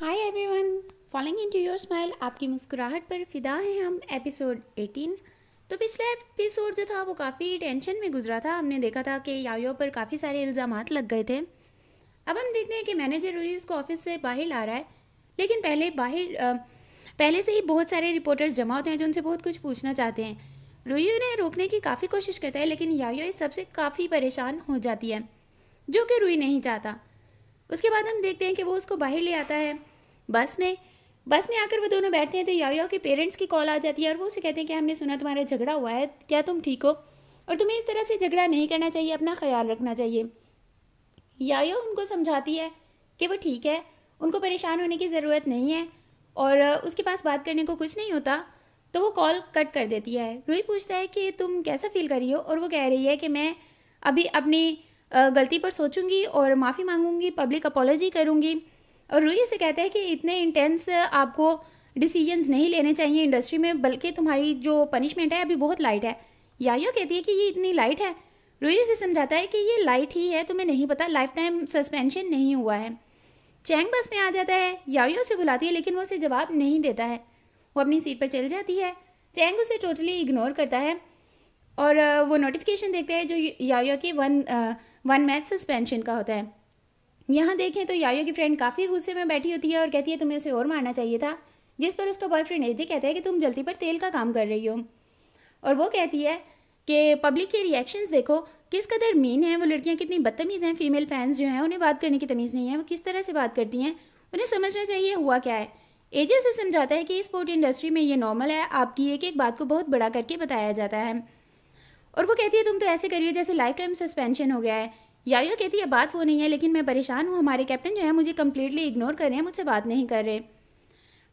hi everyone into your smile आपकी मुस्कुराहट पर फिदा हैं हम एपिसोड 18 तो पिछला एपिसोड जो था वो काफ़ी टेंशन में गुजरा था हमने देखा था कि यायो पर काफ़ी सारे इल्ज़ाम लग गए थे अब हम देखते हैं कि मैनेजर रूही उसको ऑफिस से बाहर ला रहा है लेकिन पहले बाहर पहले से ही बहुत सारे रिपोर्टर्स जमा होते हैं जो उनसे बहुत कुछ पूछना चाहते हैं रूही उन्हें रोकने की काफ़ी कोशिश करता है लेकिन यायो इस सबसे काफ़ी परेशान हो जाती है जो कि रुई नहीं चाहता उसके बाद हम देखते हैं कि वो उसको बाहर ले आता है बस में बस में आकर वो दोनों बैठते हैं तो याओ याओ के पेरेंट्स की कॉल आ जाती है और वो उसे कहते हैं कि हमने सुना तुम्हारा झगड़ा हुआ है क्या तुम ठीक हो और तुम्हें इस तरह से झगड़ा नहीं करना चाहिए अपना ख्याल रखना चाहिए याओ उनको समझाती है कि वो ठीक है उनको परेशान होने की ज़रूरत नहीं है और उसके पास बात करने को कुछ नहीं होता तो वो कॉल कट कर देती है रूही पूछता है कि तुम कैसा फील कर रही हो और वो कह रही है कि मैं अभी अपनी गलती पर सोचूंगी और माफ़ी मांगूंगी पब्लिक अपोलॉजी करूँगी और रूही से कहते हैं कि इतने इंटेंस आपको डिसीजंस नहीं लेने चाहिए इंडस्ट्री में बल्कि तुम्हारी जो पनिशमेंट है अभी बहुत लाइट है यायो कहती है कि ये इतनी लाइट है रूही से समझाता है कि ये लाइट ही है तुम्हें नहीं पता लाइफ टाइम सस्पेंशन नहीं हुआ है चैंग बस में आ जाता है यायो उसे बुलाती है लेकिन वो उसे जवाब नहीं देता है वो अपनी सीट पर चल जाती है चैंग उसे टोटली इग्नोर करता है और वो नोटिफिकेशन देखते हैं जो यायो की वन वन मैथ सस्पेंशन का होता है यहाँ देखें तो यायो की फ्रेंड काफ़ी गुस्से में बैठी होती है और कहती है तुम्हें उसे और मारना चाहिए था जिस पर उसका बॉयफ्रेंड एजे कहता है कि तुम जल्दी पर तेल का काम कर रही हो और वो कहती है कि पब्लिक के रिएक्शंस देखो किस कदर मीन है वो लड़कियाँ कितनी बदतमीज़ हैं फीमेल फैंस जो हैं उन्हें बात करने की तमीज़ नहीं है वो किस तरह से बात करती हैं उन्हें समझना चाहिए हुआ क्या है एजे उसे समझाता है कि स्पोर्ट इंडस्ट्री में ये नॉर्मल है आपकी एक एक बात को बहुत बड़ा करके बताया जाता है और वो कहती है तुम तो ऐसे करिए जैसे लाइफ टाइम सस्पेंशन हो गया है यो कहती है बात वो नहीं है लेकिन मैं परेशान हूँ हमारे कैप्टन जो है मुझे कम्प्लीटली इग्नोर कर रहे हैं मुझसे बात नहीं कर रहे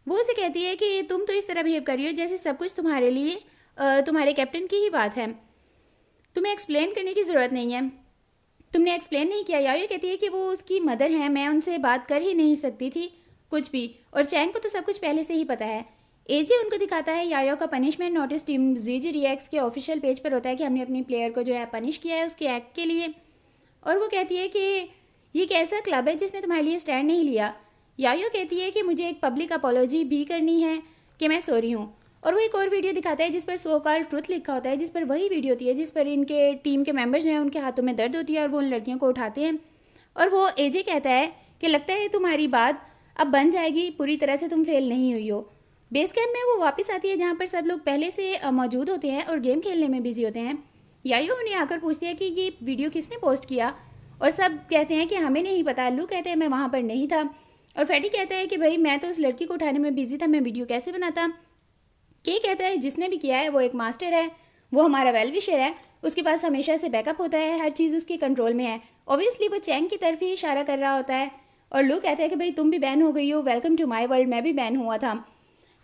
वो उसे कहती है कि तुम तो इस तरह बिहेव करियो जैसे सब कुछ तुम्हारे लिए तुम्हारे कैप्टन की ही बात है तुम्हें एक्सप्लेन करने की ज़रूरत नहीं है तुमने एक्सप्लेन नहीं किया यायो कहती है कि वो उसकी मदर है मैं उनसे बात कर ही नहीं सकती थी कुछ भी और चैंग को तो सब कुछ पहले से ही पता है एजी उनको दिखाता है यायो का punishment notice team G G reacts के ऑफिशियल पेज पर होता है कि हमने अपनी प्लेयर को जो है पनिश किया है उसके एक्ट के लिए और वो कहती है कि ये कैसा क्लब है जिसने तुम्हारे लिए स्टैंड नहीं लिया यायो कहती है कि मुझे एक पब्लिक अपोलॉजी भी करनी है कि मैं सॉरी हूँ और वो एक और वीडियो दिखाता है जिस पर सो कॉल ट्रुथ लिखा होता है जिस पर वही वीडियो होती है जिस पर इनके टीम के मेंबर्स हैं उनके हाथों में दर्द होती है और वो उन लड़कियों को उठाते हैं और वो एजे कहता है कि लगता है तुम्हारी बात अब बन जाएगी पूरी तरह से तुम फेल नहीं हुई हो बेस कैंप में वो वापस आती है जहाँ पर सब लोग पहले से मौजूद होते हैं और गेम खेलने में बिजी होते हैं यायो उन्हें आकर पूछती है कि ये वीडियो किसने पोस्ट किया और सब कहते हैं कि हमें नहीं पता लू कहते हैं मैं वहाँ पर नहीं था और फैटी कहता है कि भाई मैं तो उस लड़की को उठाने में बिजी था मैं वीडियो कैसे बनाता के कहता है जिसने भी किया है वो एक मास्टर है वो हमारा वेल विशर है उसके पास हमेशा से बैकअप होता है हर चीज़ उसके कंट्रोल में है ओबियसली वो चैंग की तरफ ही इशारा कर रहा होता है और लू कहता है कि भाई तुम भी बैन हो गई हो वेलकम टू माई वर्ल्ड मैं भी बैन हुआ था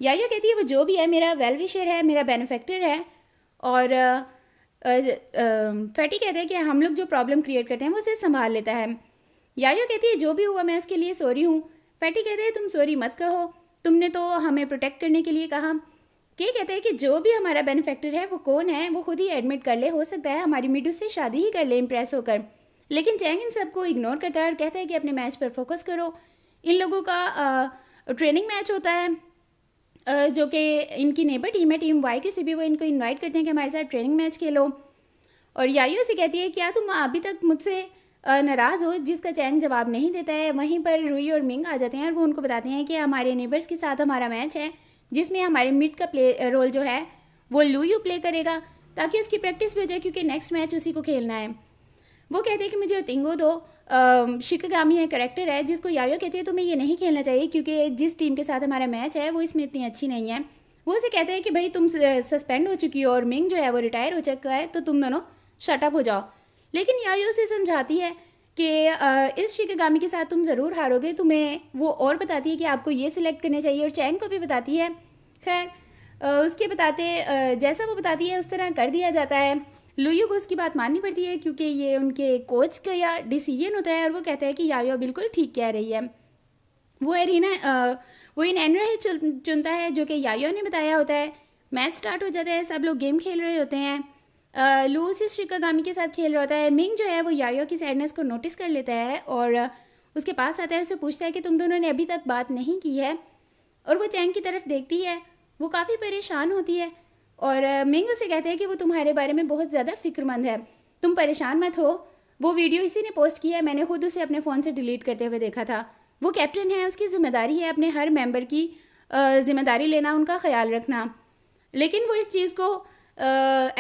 याया कहती है वो जो भी है मेरा वेल विशर है मेरा बेनिफेक्टर है और फैटी कहते हैं कि हम लोग जो प्रॉब्लम क्रिएट करते हैं वो उसे संभाल लेता है यायो कहती है जो भी हुआ मैं उसके लिए सॉरी हूँ फैटी कहते हैं तुम सॉरी मत कहो तुमने तो हमें प्रोटेक्ट करने के लिए कहा के कहते हैं कि जो भी हमारा बेनिफेक्टर है वो कौन है वो खुद ही एडमिट कर ले हो सकता है हमारी मीडू से शादी ही कर ले इम्प्रेस होकर लेकिन चैंग इन सबको इग्नोर करता है और कहता है कि अपने मैच पर फोकस करो इन लोगों का आ, ट्रेनिंग मैच होता है जो कि इनकी नेबर टीम है टीम वाई क्यू से भी वो इनको इनवाइट करते हैं कि हमारे साथ ट्रेनिंग मैच खेलो और यायु से कहती है क्या तुम अभी तक मुझसे नाराज़ हो जिसका चैन जवाब नहीं देता है वहीं पर रूई और मिंग आ जाते हैं और वो उनको बताते हैं कि हमारे नेबर्स के साथ हमारा मैच है जिसमें हमारे मिड का प्ले रोल जो है वो लूयू प्ले करेगा ताकि उसकी प्रैक्टिस भी हो जाए क्योंकि नेक्स्ट मैच उसी को खेलना है वो कहते हैं कि मुझे तिंगो दो शिकगामी है करेक्टर है जिसको यायो कहती है तुम्हें ये नहीं खेलना चाहिए क्योंकि जिस टीम के साथ हमारा मैच है वो इसमें इतनी अच्छी नहीं है वो उसे कहते हैं कि भाई तुम सस्पेंड हो चुकी हो और मिंग जो है वो रिटायर हो चुका है तो तुम दोनों शटअप हो जाओ लेकिन यायो उसे समझाती है कि इस शिकगामी के साथ तुम ज़रूर हारोगे तुम्हें वो और बताती है कि आपको ये सिलेक्ट करना चाहिए और चैंग को भी बताती है खैर उसके बताते जैसा वो बताती है उस तरह कर दिया जाता है लुयू को उसकी बात माननी पड़ती है क्योंकि ये उनके कोच का या डिसीजन होता है और वो कहता है कि यायो बिल्कुल ठीक कह रही है वो एरिना वो इन एनरा ही चुनता है जो कि यायो ने बताया होता है मैच स्टार्ट हो जाता है सब लोग गेम खेल रहे होते हैं लू उसी शिकागामी के साथ खेल रहा होता है मिंग जो है वो यायो की सैडनेस को नोटिस कर लेता है और उसके पास आता है उसे पूछता है कि तुम दोनों ने अभी तक बात नहीं की है और वो चैंग की तरफ देखती है वो काफ़ी परेशान होती है और मिंग उसे कहते हैं कि वो तुम्हारे बारे में बहुत ज़्यादा फिक्रमंद है तुम परेशान मत हो वो वीडियो इसी ने पोस्ट किया है मैंने खुद उसे अपने फ़ोन से डिलीट करते हुए देखा था वो कैप्टन है उसकी ज़िम्मेदारी है अपने हर मेंबर की ज़िम्मेदारी लेना उनका ख्याल रखना लेकिन वो इस चीज़ को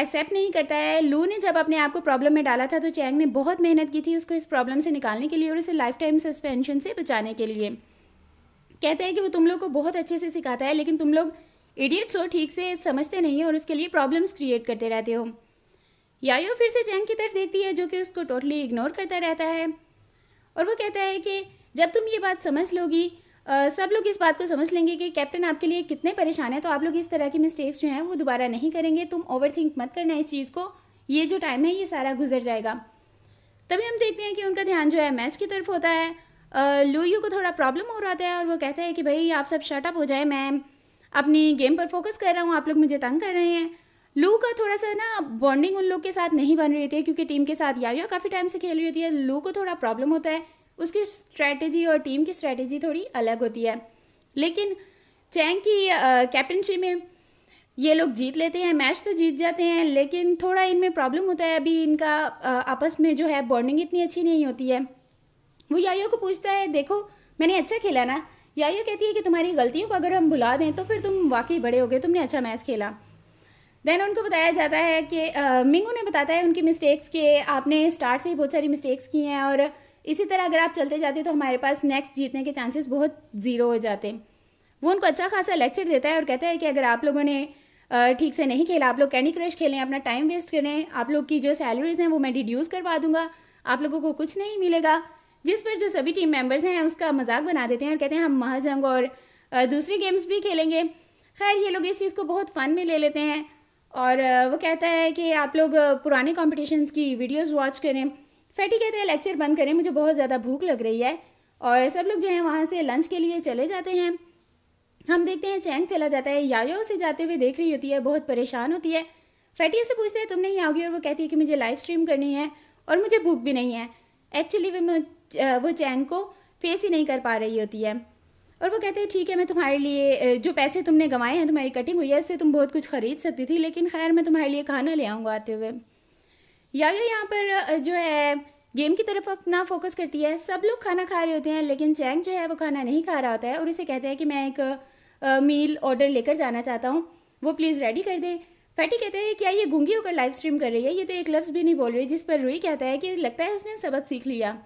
एक्सेप्ट नहीं करता है लू ने जब अपने आप को प्रॉब्लम में डाला था तो चैंग ने बहुत मेहनत की थी उसको इस प्रॉब्लम से निकालने के लिए और उसे लाइफ टाइम सस्पेंशन से बचाने के लिए कहते हैं कि वो तुम लोग को बहुत अच्छे से सिखाता है लेकिन तुम लोग इडियट्स हो तो ठीक से समझते नहीं और उसके लिए प्रॉब्लम्स क्रिएट करते रहते हो या यो फिर से जैंग की तरफ देखती है जो कि उसको टोटली इग्नोर करता रहता है और वो कहता है कि जब तुम ये बात समझ लोगी आ, सब लोग इस बात को समझ लेंगे कि कैप्टन आपके लिए कितने परेशान हैं तो आप लोग इस तरह की मिस्टेक्स जो हैं वो दोबारा नहीं करेंगे तुम ओवर थिंक मत करना इस चीज़ को ये जो टाइम है ये सारा गुजर जाएगा तभी हम देखते हैं कि उनका ध्यान जो है मैच की तरफ होता है लूयू को थोड़ा प्रॉब्लम हो रहा है और वो कहता है कि भाई आप सब शर्टअप हो जाए मैं अपनी गेम पर फोकस कर रहा हूँ आप लोग मुझे तंग कर रहे हैं लू का थोड़ा सा ना बॉन्डिंग उन लोग के साथ नहीं बन रही थी है क्योंकि टीम के साथ याविया काफ़ी टाइम से खेल रही होती है लू को थोड़ा प्रॉब्लम होता है उसकी स्ट्रैटेजी और टीम की स्ट्रैटेजी थोड़ी अलग होती है लेकिन चैंग की कैप्टनशिप में ये लोग जीत लेते हैं मैच तो जीत जाते हैं लेकिन थोड़ा इनमें प्रॉब्लम होता है अभी इनका आ, आपस में जो है बॉन्डिंग इतनी अच्छी नहीं होती है वो यायो को पूछता है देखो मैंने अच्छा खेला ना या ये कहती है कि तुम्हारी गलतियों को अगर हम भुला दें तो फिर तुम वाकई बड़े हो गए तुमने अच्छा मैच खेला देन उनको बताया जाता है कि मिंगू ने बताता है उनकी मिस्टेक्स के आपने स्टार्ट से ही बहुत सारी मिस्टेक्स की हैं और इसी तरह अगर आप चलते जाते तो हमारे पास नेक्स्ट जीतने के चांसेस बहुत ज़ीरो हो जाते वो उनको अच्छा खासा लेक्चर देता है और कहता है कि अगर आप लोगों ने ठीक से नहीं खेला आप लोग कैंडी क्रश खेलें अपना टाइम वेस्ट करें आप लोग की जो सैलरीज हैं वो मैं डिड्यूस करवा दूंगा आप लोगों को कुछ नहीं मिलेगा जिस पर जो सभी टीम मेंबर्स हैं उसका मजाक बना देते हैं और कहते हैं हम महाजंग और दूसरी गेम्स भी खेलेंगे खैर ये लोग इस चीज़ को बहुत फ़न में ले लेते हैं और वो कहता है कि आप लोग पुराने कॉम्पिटिशन्स की वीडियोस वॉच करें फैटी कहते हैं लेक्चर बंद करें मुझे बहुत ज़्यादा भूख लग रही है और सब लोग जो हैं वहाँ से लंच के लिए चले जाते हैं हम देखते हैं चैंग चला जाता है यायो उसे जाते हुए देख रही होती है बहुत परेशान होती है फैटी से पूछते हैं तुम नहीं आओगी और वो कहती है कि मुझे लाइव स्ट्रीम करनी है और मुझे भूख भी नहीं है एक्चुअली वे वो चैन को फेस ही नहीं कर पा रही होती है और वो कहते हैं ठीक है मैं तुम्हारे लिए जो पैसे तुमने गंवाए हैं तुम्हारी कटिंग हुई है उससे तुम बहुत कुछ खरीद सकती थी लेकिन खैर मैं तुम्हारे लिए खाना ले आऊँगा आते हुए या यहाँ पर जो है गेम की तरफ अपना फोकस करती है सब लोग खाना खा रहे होते हैं लेकिन चैंग जो है वो खाना नहीं खा रहा होता है और उसे कहते हैं कि मैं एक मील ऑर्डर लेकर जाना चाहता हूँ वो प्लीज़ रेडी कर दें फैटी कहते हैं क्या ये गूंगी होकर लाइव स्ट्रीम कर रही है ये तो एक लफ्ज़ भी नहीं बोल रही जिस पर रूई कहता है कि लगता है उसने सबक सीख लिया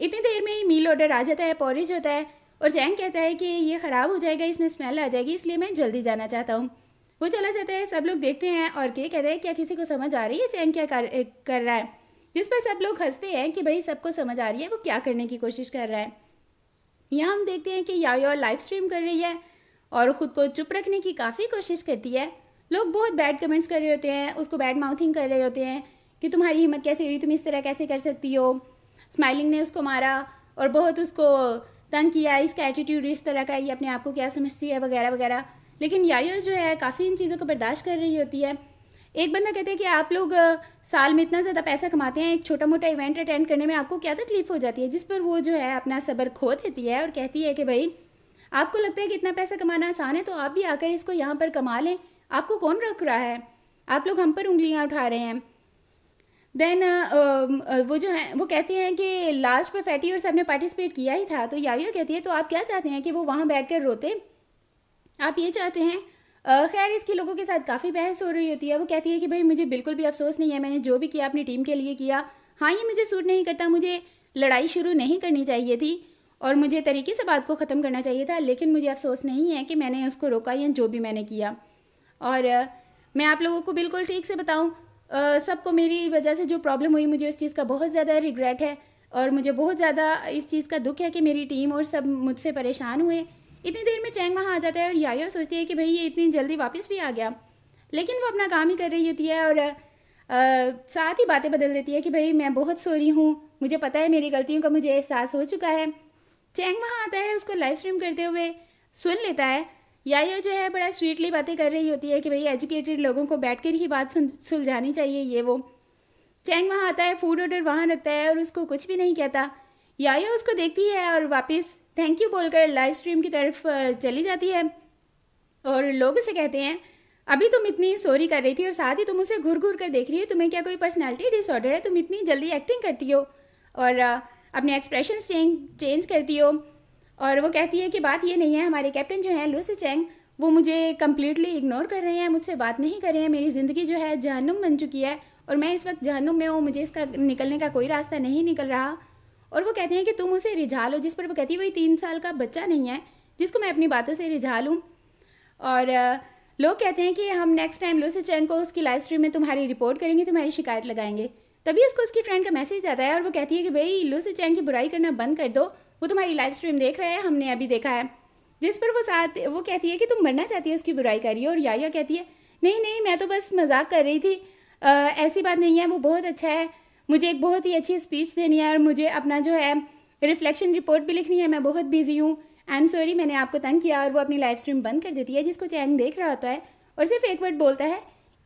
इतनी देर में ही मील ऑर्डर आ जाता है पॉरिज होता है और चैंग कहता है कि ये ख़राब हो जाएगा इसमें स्मेल आ जाएगी इसलिए मैं जल्दी जाना चाहता हूँ वो चला जाता है सब लोग देखते हैं और के कहते हैं क्या किसी को समझ आ रही है चैन क्या कर, कर रहा है जिस पर सब लोग हंसते हैं कि भाई सबको समझ आ रही है वो क्या करने की कोशिश कर रहा है यहाँ हम देखते हैं कि यायो लाइव स्ट्रीम कर रही है और ख़ुद को चुप रखने की काफ़ी कोशिश करती है लोग बहुत बैड कमेंट्स कर रहे होते हैं उसको बैड माउथिंग कर रहे होते हैं कि तुम्हारी हिम्मत कैसे हुई तुम इस तरह कैसे कर सकती हो स्माइलिंग ने उसको मारा और बहुत उसको तंग किया इसका एटीट्यूड इस तरह का ये अपने आप को क्या समझती है वगैरह वगैरह लेकिन यायो जो है काफ़ी इन चीज़ों को बर्दाश्त कर रही होती है एक बंदा कहते हैं कि आप लोग साल में इतना ज़्यादा पैसा कमाते हैं एक छोटा मोटा इवेंट अटेंड करने में आपको क्या तकलीफ़ हो जाती है जिस पर वो जो है अपना सब्र खो देती है और कहती है कि भाई आपको लगता है कि इतना पैसा कमाना आसान है तो आप भी आकर इसको यहाँ पर कमा लें आपको कौन रख रहा है आप लोग हम पर उंगलियाँ उठा रहे हैं देन uh, um, uh, वो जो है वो कहते हैं कि लास्ट पर फैटी और सब ने पार्टिसिपेट किया ही था तो यायो कहती है तो आप क्या चाहते हैं कि वो वहाँ बैठ कर रोते आप ये चाहते हैं uh, खैर इसके लोगों के साथ काफ़ी बहस हो रही होती है वो कहती है कि भाई मुझे बिल्कुल भी अफसोस नहीं है मैंने जो भी किया अपनी टीम के लिए किया हाँ ये मुझे सूट नहीं करता मुझे लड़ाई शुरू नहीं करनी चाहिए थी और मुझे तरीके से बात को ख़त्म करना चाहिए था लेकिन मुझे अफसोस नहीं है कि मैंने उसको रोका या जो भी मैंने किया और मैं आप लोगों को बिल्कुल ठीक से बताऊं सबको मेरी वजह से जो प्रॉब्लम हुई मुझे उस चीज़ का बहुत ज़्यादा रिग्रेट है और मुझे बहुत ज़्यादा इस चीज़ का दुख है कि मेरी टीम और सब मुझसे परेशान हुए इतनी देर में चैंग वहाँ आ जाता है और यायो सोचती है कि भाई ये इतनी जल्दी वापस भी आ गया लेकिन वो अपना काम ही कर रही होती है और आ, साथ ही बातें बदल देती है कि भाई मैं बहुत सॉरी हूँ मुझे पता है मेरी गलतियों का मुझे एहसास हो चुका है चैंग वहाँ आता है उसको लाइव स्ट्रीम करते हुए सुन लेता है या ये जो है बड़ा स्वीटली बातें कर रही होती है कि भाई एजुकेटेड लोगों को बैठ कर ही बात सुलझानी चाहिए ये वो चैंग वहाँ आता है फूड ऑर्डर वहाँ रखता है और उसको कुछ भी नहीं कहता यायो उसको देखती है और वापस थैंक यू बोलकर लाइव स्ट्रीम की तरफ चली जाती है और लोग उसे कहते हैं अभी तुम इतनी सॉरी कर रही थी और साथ ही तुम उसे घूर घूर कर देख रही हो तुम्हें क्या कोई पर्सनैलिटी डिसऑर्डर है तुम इतनी जल्दी एक्टिंग करती हो और अपने एक्सप्रेशन चेंज करती हो और वो कहती है कि बात ये नहीं है हमारे कैप्टन जो हैं लूसी चैंग वो मुझे कम्प्लीटली इग्नोर कर रहे हैं मुझसे बात नहीं कर रहे हैं मेरी ज़िंदगी जो है जहनुम बन चुकी है और मैं इस वक्त जहनुम में हूँ मुझे इसका निकलने का कोई रास्ता नहीं निकल रहा और वो कहते हैं कि तुम उसे रिझा लो जिस पर वो कहती है वही तीन साल का बच्चा नहीं है जिसको मैं अपनी बातों से रिझा लूँ और लोग कहते हैं कि हम नेक्स्ट टाइम लूसी चैन को उसकी लाइव स्ट्रीम में तुम्हारी रिपोर्ट करेंगे तुम्हारी शिकायत लगाएंगे तभी उसको उसकी फ्रेंड का मैसेज आता है और वो कहती है कि भाई लूसी चैन की बुराई करना बंद कर दो वो तुम्हारी लाइव स्ट्रीम देख रहे हैं हमने अभी देखा है जिस पर वो साथ वो कहती है कि तुम मरना चाहती हो उसकी बुराई कर रही हो और याया कहती है नहीं नहीं मैं तो बस मजाक कर रही थी आ, ऐसी बात नहीं है वो बहुत अच्छा है मुझे एक बहुत ही अच्छी स्पीच देनी है और मुझे अपना जो है रिफ्लेक्शन रिपोर्ट भी लिखनी है मैं बहुत बिजी हूँ आई एम सॉरी मैंने आपको तंग किया और वो अपनी लाइव स्ट्रीम बंद कर देती है जिसको चैंग देख रहा होता है और सिर्फ एक वर्ड बोलता है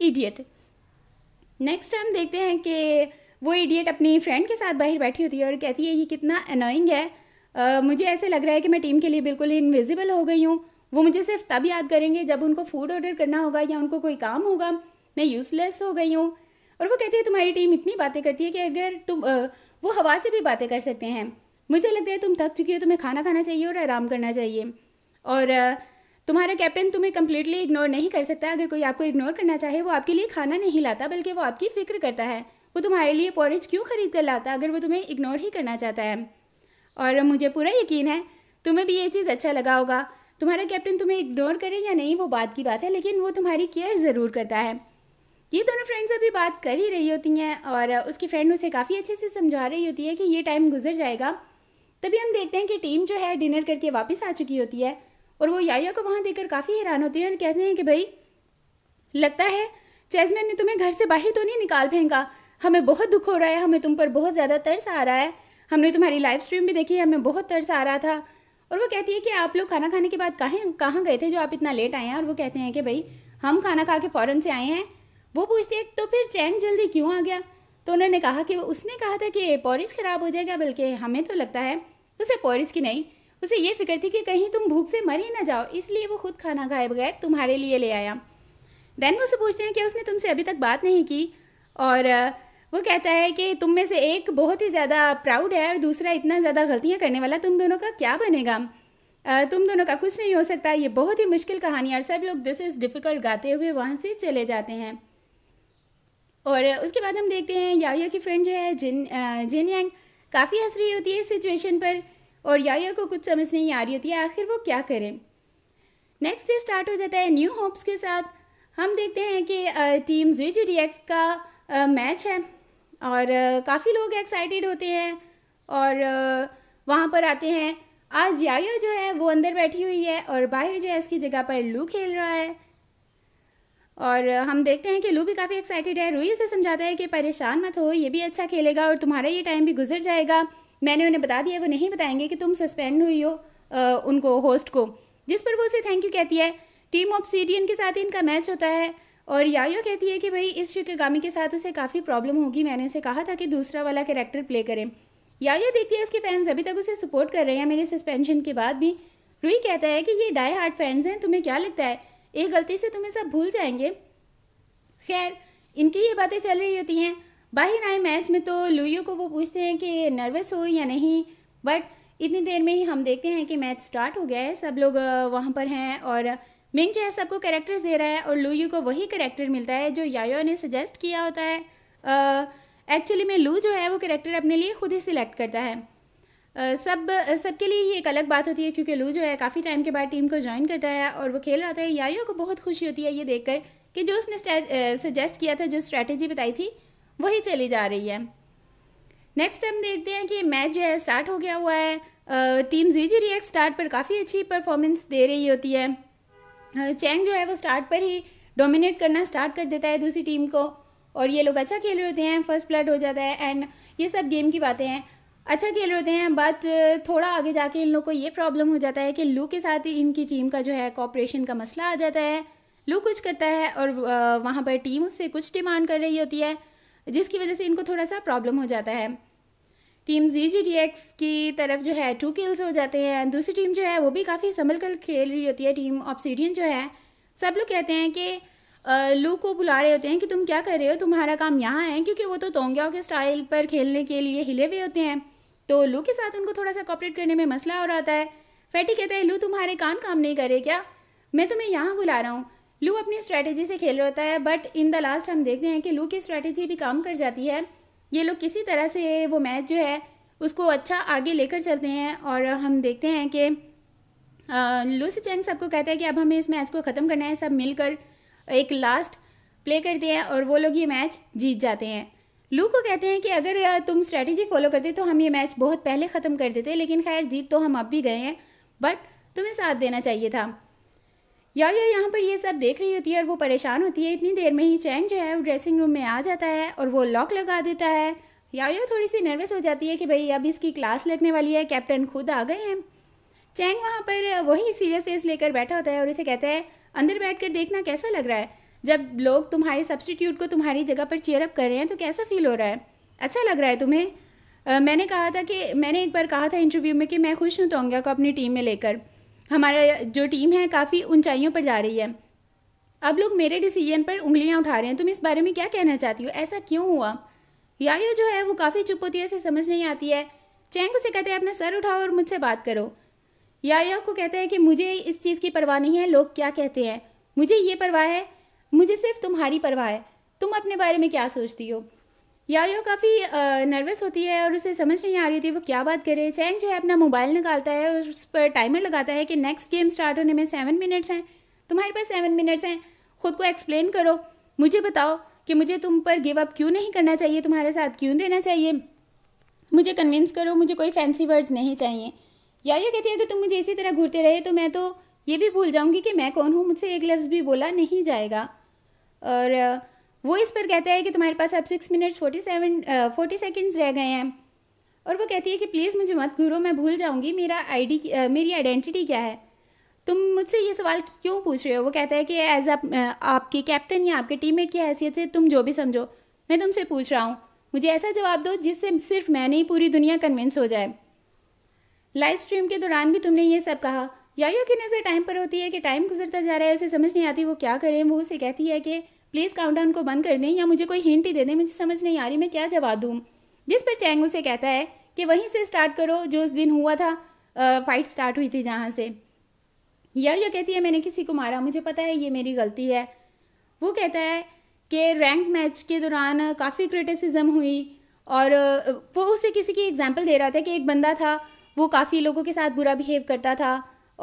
इडियट नेक्स्ट हम देखते हैं कि वो इडियट अपनी फ्रेंड के साथ बाहर बैठी होती है और कहती है ये कितना अनोइंग है मुझे ऐसे लग रहा है कि मैं टीम के लिए बिल्कुल इनविजिबल हो गई हूँ वो मुझे सिर्फ तब याद करेंगे जब उनको फूड ऑर्डर करना होगा या उनको कोई काम होगा मैं यूज़लेस हो गई हूँ और वो कहती है तुम्हारी टीम इतनी बातें करती है कि अगर तुम आ, वो हवा से भी बातें कर सकते हैं मुझे लगता है तुम थक चुकी हो तुम्हें खाना खाना चाहिए और आराम करना चाहिए और तुम्हारा कैप्टन तुम्हें कम्प्लीटली इग्नोर नहीं कर सकता अगर कोई आपको इग्नोर करना चाहे वो आपके लिए खाना नहीं लाता बल्कि वो आपकी फ़िक्र करता है वो तुम्हारे लिए पॉरेज क्यों खरीद कर लाता अगर वो तुम्हें इग्नोर ही करना चाहता है और मुझे पूरा यकीन है तुम्हें भी ये चीज़ अच्छा लगा होगा तुम्हारा कैप्टन तुम्हें इग्नोर करे या नहीं वो बात की बात है लेकिन वो तुम्हारी केयर ज़रूर करता है ये दोनों फ्रेंड्स अभी बात कर ही रही होती हैं और उसकी फ्रेंड उसे काफ़ी अच्छे से समझा रही होती है कि ये टाइम गुजर जाएगा तभी हम देखते हैं कि टीम जो है डिनर करके वापस आ चुकी होती है और वो याया को वहाँ देखकर काफ़ी हैरान होती है और कहते हैं कि भाई लगता है चैजमैन ने तुम्हें घर से बाहर तो नहीं निकाल फेंका हमें बहुत दुख हो रहा है हमें तुम पर बहुत ज़्यादा तरस आ रहा है हमने तुम्हारी लाइव स्ट्रीम भी देखी है हमें बहुत तरस आ रहा था और वो कहती है कि आप लोग खाना खाने के बाद कहाँ कहाँ गए थे जो आप इतना लेट आए हैं और वो कहते हैं कि भाई हम खाना खा के फ़ौरन से आए हैं वो पूछती है तो फिर चैंग जल्दी क्यों आ गया तो उन्होंने कहा कि उसने कहा था कि पॉरिज ख़राब हो जाएगा बल्कि हमें तो लगता है उसे पॉरिज की नहीं उसे ये फिक्र थी कि कहीं तुम भूख से मर ही ना जाओ इसलिए वो खुद खाना खाए बगैर तुम्हारे लिए ले आया देन वो उसे पूछते हैं कि उसने तुमसे अभी तक बात नहीं की और वो कहता है कि तुम में से एक बहुत ही ज़्यादा प्राउड है और दूसरा इतना ज़्यादा गलतियाँ करने वाला तुम दोनों का क्या बनेगा तुम दोनों का कुछ नहीं हो सकता ये बहुत ही मुश्किल कहानी और सब लोग दिस इज़ डिफ़िकल्ट गाते हुए वहाँ से चले जाते हैं और उसके बाद हम देखते हैं याया की फ्रेंड जो है जिन जिन यांग काफ़ी हंस रही होती है इस सिचुएशन पर और याया को कुछ समझ नहीं आ रही होती है आखिर वो क्या करें नेक्स्ट डे स्टार्ट हो जाता है न्यू होप्स के साथ हम देखते हैं कि टीम जी जी का मैच है और काफ़ी लोग एक्साइटेड होते हैं और वहाँ पर आते हैं आज याया जो है वो अंदर बैठी हुई है और बाहर जो है उसकी जगह पर लू खेल रहा है और हम देखते हैं कि लू भी काफ़ी एक्साइटेड है रूही उसे समझाता है कि परेशान मत हो ये भी अच्छा खेलेगा और तुम्हारा ये टाइम भी गुजर जाएगा मैंने उन्हें बता दिया वो नहीं बताएंगे कि तुम सस्पेंड हुई हो आ, उनको होस्ट को जिस पर वो उसे थैंक यू कहती है टीम ऑफ सीडियन के साथ इनका मैच होता है और यायो कहती है कि भाई इस शिकागामी के साथ उसे काफ़ी प्रॉब्लम होगी मैंने उसे कहा था कि दूसरा वाला कैरेक्टर प्ले करें यायो देखती है उसके फैंस अभी तक उसे सपोर्ट कर रहे हैं मेरे सस्पेंशन के बाद भी रूई कहता है कि ये डाई हार्ट फैंस हैं तुम्हें क्या लगता है एक गलती से तुम्हें सब भूल जाएंगे खैर इनकी ये बातें चल रही होती हैं बाहर आए मैच में तो लुइयो को वो पूछते हैं कि नर्वस हो या नहीं बट इतनी देर में ही हम देखते हैं कि मैच स्टार्ट हो गया है सब लोग वहाँ पर हैं और मिंग जो है सबको कैरेक्टर्स दे रहा है और लू यू को वही कैरेक्टर मिलता है जो यायो ने सजेस्ट किया होता है एक्चुअली में लू जो है वो कैरेक्टर अपने लिए खुद ही सिलेक्ट करता है Uh, सब सबके लिए ही एक अलग बात होती है क्योंकि लू जो है काफ़ी टाइम के बाद टीम को ज्वाइन करता है और वो खेल रहा था यायो को बहुत खुशी होती है ये कर कि जो उसने सजेस्ट किया था जो स्ट्रैटेजी बताई थी वही चली जा रही है नेक्स्ट हम देखते हैं कि मैच जो है स्टार्ट हो गया हुआ है team G G react start पर काफ़ी अच्छी परफॉर्मेंस दे रही होती है हाँ, चैंग जो है वो स्टार्ट पर ही डोमिनेट करना स्टार्ट कर देता है दूसरी टीम को और ये लोग अच्छा खेल रहे होते हैं फर्स्ट ब्लड हो जाता है एंड ये सब गेम की बातें हैं अच्छा खेल रहे होते हैं बट थोड़ा आगे जाके इन लोग को ये प्रॉब्लम हो जाता है कि लू के साथ ही इनकी टीम का जो है कॉपरेशन का मसला आ जाता है लू कुछ करता है और वहाँ पर टीम उससे कुछ डिमांड कर रही होती है जिसकी वजह से इनको थोड़ा सा प्रॉब्लम हो जाता है team G G D X की तरफ जो है टू किल्स हो जाते हैं दूसरी टीम जो है वो भी काफ़ी संभल कर खेल रही होती है टीम ऑप्सीडियन जो है सब लोग कहते हैं कि लू को बुला रहे होते हैं कि तुम क्या कर रहे हो तुम्हारा काम यहाँ है क्योंकि वो तो तोंग्याओ के स्टाइल पर खेलने के लिए हिले हुए होते हैं तो लू के साथ उनको थोड़ा सा कॉपरेट करने में मसला हो रहा है फैटी कहते हैं लू तुम्हारे कान काम नहीं करे क्या मैं तुम्हें यहाँ बुला रहा हूँ लू अपनी स्ट्रैटेजी से खेल रहा होता है बट इन द लास्ट हम देखते हैं कि लू की स्ट्रैटेजी भी काम कर जाती है ये लोग किसी तरह से वो मैच जो है उसको अच्छा आगे लेकर चलते हैं और हम देखते हैं कि लूसी चैंग सबको कहता है कि अब हमें इस मैच को ख़त्म करना है सब मिलकर एक लास्ट प्ले करते हैं और वो लोग ये मैच जीत जाते हैं लू को कहते हैं कि अगर तुम स्ट्रैटेजी फॉलो करते तो हम ये मैच बहुत पहले ख़त्म कर देते लेकिन खैर जीत तो हम अब भी गए हैं बट तुम्हें साथ देना चाहिए था या या यहाँ पर ये सब देख रही होती है और वो परेशान होती है इतनी देर में ही चैंग जो है वो ड्रेसिंग रूम में आ जाता है और वो लॉक लगा देता है या या थोड़ी सी नर्वस हो जाती है कि भाई अब इसकी क्लास लगने वाली है कैप्टन खुद आ गए हैं चैंग वहाँ पर वही सीरियस फेस लेकर बैठा होता है और उसे कहता है अंदर बैठ कर देखना कैसा लग रहा है जब लोग तुम्हारे सब्सटीट्यूट को तुम्हारी जगह पर चेयरअप कर रहे हैं तो कैसा फील हो रहा है अच्छा लग रहा है तुम्हें आ, मैंने कहा था कि मैंने एक बार कहा था इंटरव्यू में कि मैं खुश हूँ तोंगा को अपनी टीम में लेकर हमारा जो टीम है काफ़ी ऊंचाइयों पर जा रही है अब लोग मेरे डिसीजन पर उंगलियां उठा रहे हैं तुम इस बारे में क्या कहना चाहती हो ऐसा क्यों हुआ यायो जो है वो काफ़ी चुप होती है ऐसे समझ नहीं आती है चैंग उसे कहते हैं अपना सर उठाओ और मुझसे बात करो यायो को कहता है कि मुझे इस चीज़ की परवाह नहीं है लोग क्या कहते हैं मुझे ये परवाह है मुझे सिर्फ तुम्हारी परवाह है तुम अपने बारे में क्या सोचती हो यायो काफ़ी नर्वस होती है और उसे समझ नहीं आ रही होती वो क्या बात करे चैंग जो है अपना मोबाइल निकालता है और उस पर टाइमर लगाता है कि नेक्स्ट गेम स्टार्ट होने में सेवन मिनट्स हैं तुम्हारे पास सेवन मिनट्स हैं खुद को एक्सप्लेन करो मुझे बताओ कि मुझे तुम पर गिव अप क्यों नहीं करना चाहिए तुम्हारे साथ क्यों देना चाहिए मुझे कन्विंस करो मुझे कोई फैंसी वर्ड्स नहीं चाहिए यायो कहती है अगर तुम मुझे इसी तरह घूरते रहे तो मैं तो ये भी भूल जाऊँगी कि मैं कौन हूँ मुझसे एक लफ्ज़ भी बोला नहीं जाएगा और वो इस पर कहता है कि तुम्हारे पास अब six minutes forty seven forty seconds रह गए हैं और वो कहती है कि प्लीज़ मुझे मत घूरो मैं भूल जाऊँगी मेरा आईडी मेरी आइडेंटिटी क्या है तुम मुझसे ये सवाल क्यों पूछ रहे हो वो कहता है कि एज आप, आपके कैप्टन या आपके टीममेट की हैसियत से तुम जो भी समझो मैं तुमसे पूछ रहा हूँ मुझे ऐसा जवाब दो जिससे सिर्फ मैंने ही पूरी दुनिया कन्विंस हो जाए लाइव स्ट्रीम के दौरान भी तुमने ये सब कहा यायो की नज़र टाइम पर होती है कि टाइम गुजरता जा रहा है उसे समझ नहीं आती वो क्या करें वो उसे कहती है कि प्लीज़ काउंटडाउन को बंद कर दें या मुझे कोई हिंट ही दे दें मुझे समझ नहीं आ रही मैं क्या जवाब दूँ जिस पर चैंग उसे कहता है कि वहीं से स्टार्ट करो जो उस दिन हुआ था आ, फाइट स्टार्ट हुई थी जहाँ से या जो कहती है मैंने किसी को मारा मुझे पता है ये मेरी गलती है वो कहता है कि रैंक मैच के दौरान काफ़ी क्रिटिसिज्म हुई और वो उसे किसी की एग्जांपल दे रहा था कि एक बंदा था वो काफ़ी लोगों के साथ बुरा बिहेव करता था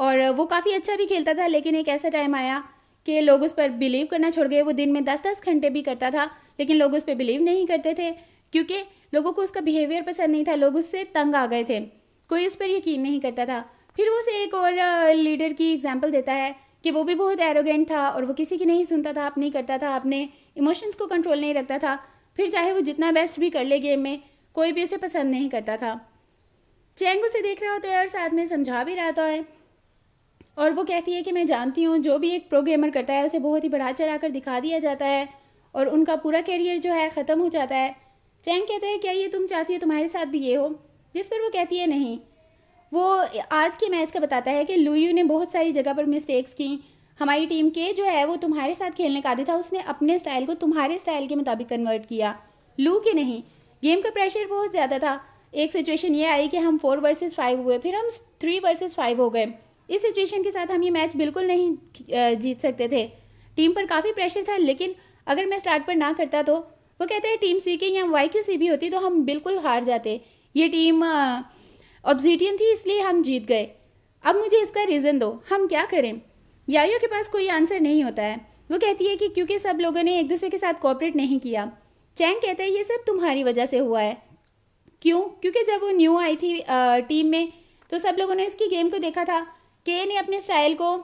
और वो काफ़ी अच्छा भी खेलता था लेकिन एक ऐसा टाइम आया कि लोग उस पर बिलीव करना छोड़ गए वो दिन में दस दस घंटे भी करता था लेकिन लोग उस पर बिलीव नहीं करते थे क्योंकि लोगों को उसका बिहेवियर पसंद नहीं था लोग उससे तंग आ गए थे कोई उस पर यकीन नहीं करता था फिर वो उसे एक और लीडर की एग्जाम्पल देता है कि वो भी बहुत एरोगेंट था और वो किसी की नहीं सुनता था आप नहीं करता था अपने इमोशंस को कंट्रोल नहीं रखता था फिर चाहे वो जितना बेस्ट भी कर ले गेम में कोई भी उसे पसंद नहीं करता था चैंग उसे देख रहा होता है और साथ में समझा भी रहा होता तो है और वो कहती है कि मैं जानती हूँ जो भी एक प्रोग्रामर करता है उसे बहुत ही बढ़ा चढ़ा कर दिखा दिया जाता है और उनका पूरा कैरियर जो है ख़त्म हो जाता है चैंग कहते हैं क्या ये तुम चाहती हो तुम्हारे साथ भी ये हो जिस पर वो कहती है नहीं वो आज के मैच का बताता है कि लुयू ने बहुत सारी जगह पर मिस्टेक्स की हमारी टीम के जो है वो तुम्हारे साथ खेलने का आदि था उसने अपने स्टाइल को तुम्हारे स्टाइल के मुताबिक कन्वर्ट किया लू के नहीं गेम का प्रेशर बहुत ज़्यादा था एक सिचुएशन ये आई कि हम फोर वर्सेस फाइव हुए फिर हम थ्री वर्सेस फाइव हो गए इस सिचुएशन के साथ हम ये मैच बिल्कुल नहीं जीत सकते थे टीम पर काफ़ी प्रेशर था लेकिन अगर मैं स्टार्ट पर ना करता तो वो कहते हैं टीम सी के या वाई क्यू सी भी होती तो हम बिल्कुल हार जाते ये टीम ऑब्जिटियन थी इसलिए हम जीत गए अब मुझे इसका रीज़न दो हम क्या करें यायो के पास कोई आंसर नहीं होता है वो कहती है कि क्योंकि सब लोगों ने एक दूसरे के साथ कॉपरेट नहीं किया चैंग कहते हैं ये सब तुम्हारी वजह से हुआ है क्यों क्योंकि जब वो न्यू आई थी आ, टीम में तो सब लोगों ने उसकी गेम को देखा था के ने अपने स्टाइल को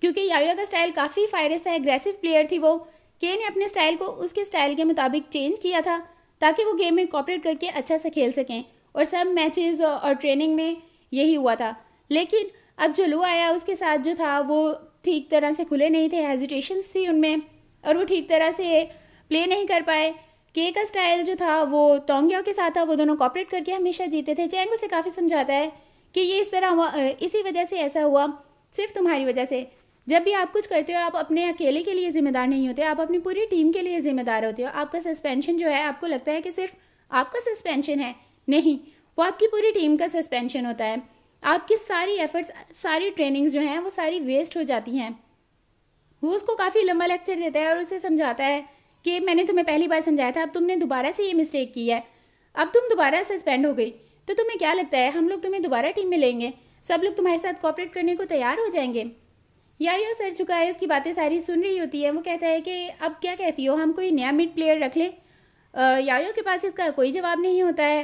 क्योंकि यारिया का स्टाइल काफ़ी फायरस है एग्रेसिव प्लेयर थी वो के ने अपने स्टाइल को उसके स्टाइल के मुताबिक चेंज किया था ताकि वो गेम में कॉपरेट करके अच्छा से खेल सकें और सब मैचेस और ट्रेनिंग में यही हुआ था लेकिन अब जो लू आया उसके साथ जो था वो ठीक तरह से खुले नहीं थे हेजिटेशंस थी उनमें और वो ठीक तरह से प्ले नहीं कर पाए के का स्टाइल जो था वो टोंगियो के साथ था वो दोनों कॉपरेट करके हमेशा जीते थे चैंग उसे काफ़ी समझाता है कि ये इस तरह हुआ इसी वजह से ऐसा हुआ सिर्फ तुम्हारी वजह से जब भी आप कुछ करते हो आप अपने अकेले के लिए ज़िम्मेदार नहीं होते आप अपनी पूरी टीम के लिए ज़िम्मेदार होते हो आपका सस्पेंशन जो है आपको लगता है कि सिर्फ आपका सस्पेंशन है नहीं वो आपकी पूरी टीम का सस्पेंशन होता है आपकी सारी एफर्ट्स सारी ट्रेनिंग्स जो हैं वो सारी वेस्ट हो जाती हैं वो उसको काफ़ी लंबा लेक्चर देता है और उसे समझाता है कि मैंने तुम्हें पहली बार समझाया था अब तुमने दोबारा से ये मिस्टेक की है अब तुम दोबारा सस्पेंड हो गई तो तुम्हें क्या लगता है हम लोग तुम्हें दोबारा टीम में लेंगे सब लोग तुम्हारे साथ कॉपरेट करने को तैयार हो जाएंगे यायो सर चुका है उसकी बातें सारी सुन रही होती है वो कहता है कि अब क्या कहती हो हम कोई नया मिड प्लेयर रख ले यायो के पास इसका कोई जवाब नहीं होता है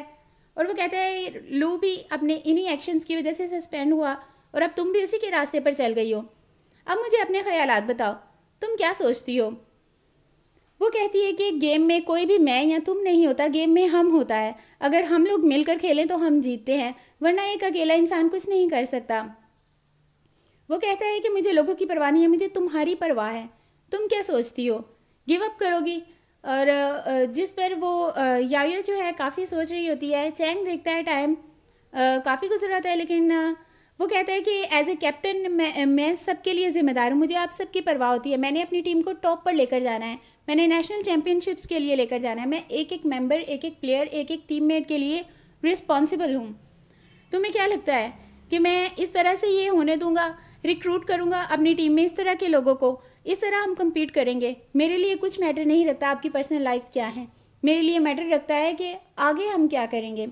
और वो कहता है लू भी अपने इन्हीं एक्शंस की वजह से सस्पेंड हुआ और अब तुम भी उसी के रास्ते पर चल गई हो अब मुझे अपने ख्याल बताओ तुम क्या सोचती हो वो कहती है कि गेम में कोई भी मैं या तुम नहीं होता गेम में हम होता है अगर हम लोग मिलकर खेलें तो हम जीतते हैं वरना एक अकेला इंसान कुछ नहीं कर सकता वो कहता है कि मुझे लोगों की परवाह नहीं है मुझे तुम्हारी परवाह है तुम क्या सोचती हो गिव अप करोगी और जिस पर वो यायो जो है काफ़ी सोच रही होती है चैंग देखता है टाइम काफ़ी गुजर रहा है लेकिन वो कहता है कि एज ए कैप्टन मैं मैं सबके लिए ज़िम्मेदार हूँ मुझे आप सबकी परवाह होती है मैंने अपनी टीम को टॉप पर लेकर जाना है मैंने नेशनल चैम्पियनशिप्स के लिए लेकर जाना है मैं एक एक मेंबर एक एक प्लेयर एक एक मेट के लिए रिस्पॉन्सिबल हूँ तुम्हें क्या लगता है कि मैं इस तरह से ये होने दूंगा रिक्रूट करूंगा अपनी टीम में इस तरह के लोगों को इस तरह हम कम्पीट करेंगे मेरे लिए कुछ मैटर नहीं रखता आपकी पर्सनल लाइफ क्या है मेरे लिए मैटर रखता है कि आगे हम क्या करेंगे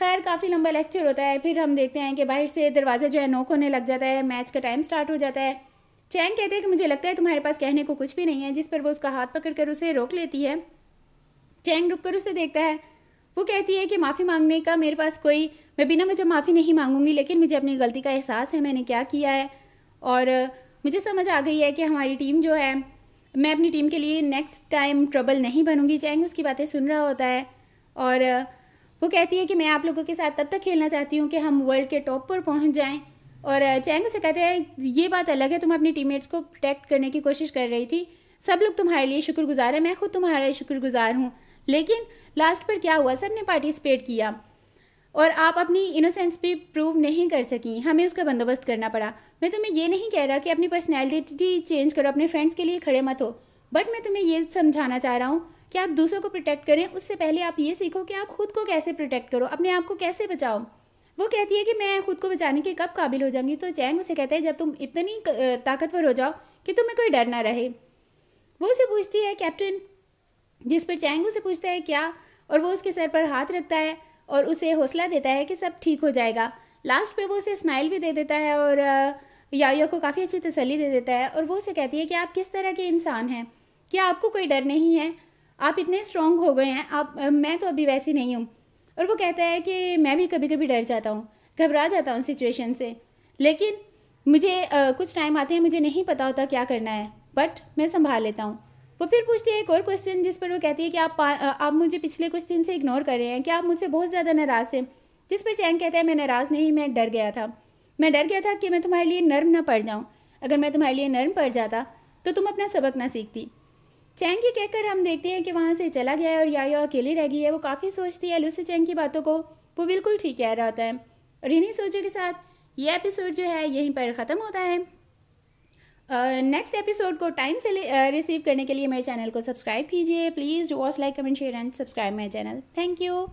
खैर काफ़ी लंबा लेक्चर होता है फिर हम देखते हैं कि बाहर से दरवाज़ा जो है नोक होने लग जाता है मैच का टाइम स्टार्ट हो जाता है चैंग कहते हैं कि मुझे लगता है तुम्हारे पास कहने को कुछ भी नहीं है जिस पर वो उसका हाथ पकड़ कर उसे रोक लेती है चैंग रुक कर उसे देखता है वो कहती है कि माफ़ी मांगने का मेरे पास कोई मैं बिना वजह माफ़ी नहीं मांगूंगी लेकिन मुझे अपनी गलती का एहसास है मैंने क्या किया है और मुझे समझ आ गई है कि हमारी टीम जो है मैं अपनी टीम के लिए नेक्स्ट टाइम ट्रबल नहीं बनूंगी चैंग उसकी बातें सुन रहा होता है और वो कहती है कि मैं आप लोगों के साथ तब तक खेलना चाहती हूँ कि हम वर्ल्ड के टॉप पर पहुँच जाएँ और चैंग से कहते हैं ये बात अलग है तुम अपनी टीममेट्स को प्रोटेक्ट करने की कोशिश कर रही थी सब लोग तुम्हारे लिए शुक्रगुजार हैं मैं खुद तुम्हारा शुक्रगुजार हूँ लेकिन लास्ट पर क्या हुआ सब ने पार्टिसिपेट किया और आप अपनी इनोसेंस भी प्रूव नहीं कर सकी हमें उसका बंदोबस्त करना पड़ा मैं तुम्हें ये नहीं कह रहा कि अपनी पर्सनैलिटी चेंज करो अपने फ्रेंड्स के लिए खड़े मत हो बट मैं तुम्हें ये समझाना चाह रहा हूँ कि आप दूसरों को प्रोटेक्ट करें उससे पहले आप ये सीखो कि आप खुद को कैसे प्रोटेक्ट करो अपने आप को कैसे बचाओ वो कहती है कि मैं खुद को बचाने के कब काबिल हो जाऊंगी तो चैंग उसे कहता है जब तुम इतनी ताकतवर हो जाओ कि तुम्हें कोई डर ना रहे वो उसे पूछती है कैप्टन जिस पर चैंग उसे पूछता है क्या और वो उसके सर पर हाथ रखता है और उसे हौसला देता है कि सब ठीक हो जाएगा लास्ट पे वो उसे स्माइल भी दे देता है और यायो को काफ़ी अच्छी तसली दे देता है और वो उसे कहती है कि आप किस तरह के इंसान हैं क्या आपको कोई डर नहीं है आप इतने स्ट्रॉन्ग हो गए हैं आप मैं तो अभी वैसी नहीं हूँ और वो कहता है कि मैं भी कभी कभी डर जाता हूँ घबरा जाता हूँ सिचुएशन से लेकिन मुझे आ, कुछ टाइम आते हैं मुझे नहीं पता होता क्या करना है बट मैं संभाल लेता हूँ वो फिर पूछती है एक और क्वेश्चन जिस पर वो कहती है कि आप आप मुझे पिछले कुछ दिन से इग्नोर कर रहे हैं कि आप मुझसे बहुत ज़्यादा नाराज़ थे जिस पर चैंग कहता है मैं नाराज़ नहीं मैं डर गया था मैं डर गया था कि मैं तुम्हारे लिए नर्म ना पड़ जाऊँ अगर मैं तुम्हारे लिए नर्म पड़ जाता तो तुम अपना सबक ना सीखती चैंग ये कहकर हम देखते हैं कि वहाँ से चला गया है और याया अकेली रह गई है वो काफ़ी सोचती है लूसी चैंग की बातों को वो बिल्कुल ठीक कह रहा होता है और इन्हीं सोचों के साथ ये एपिसोड जो है यहीं पर ख़त्म होता है नेक्स्ट uh, एपिसोड को टाइम से रिसीव uh, करने के लिए मेरे चैनल को सब्सक्राइब कीजिए please do watch like comment share and subscribe my channel thank you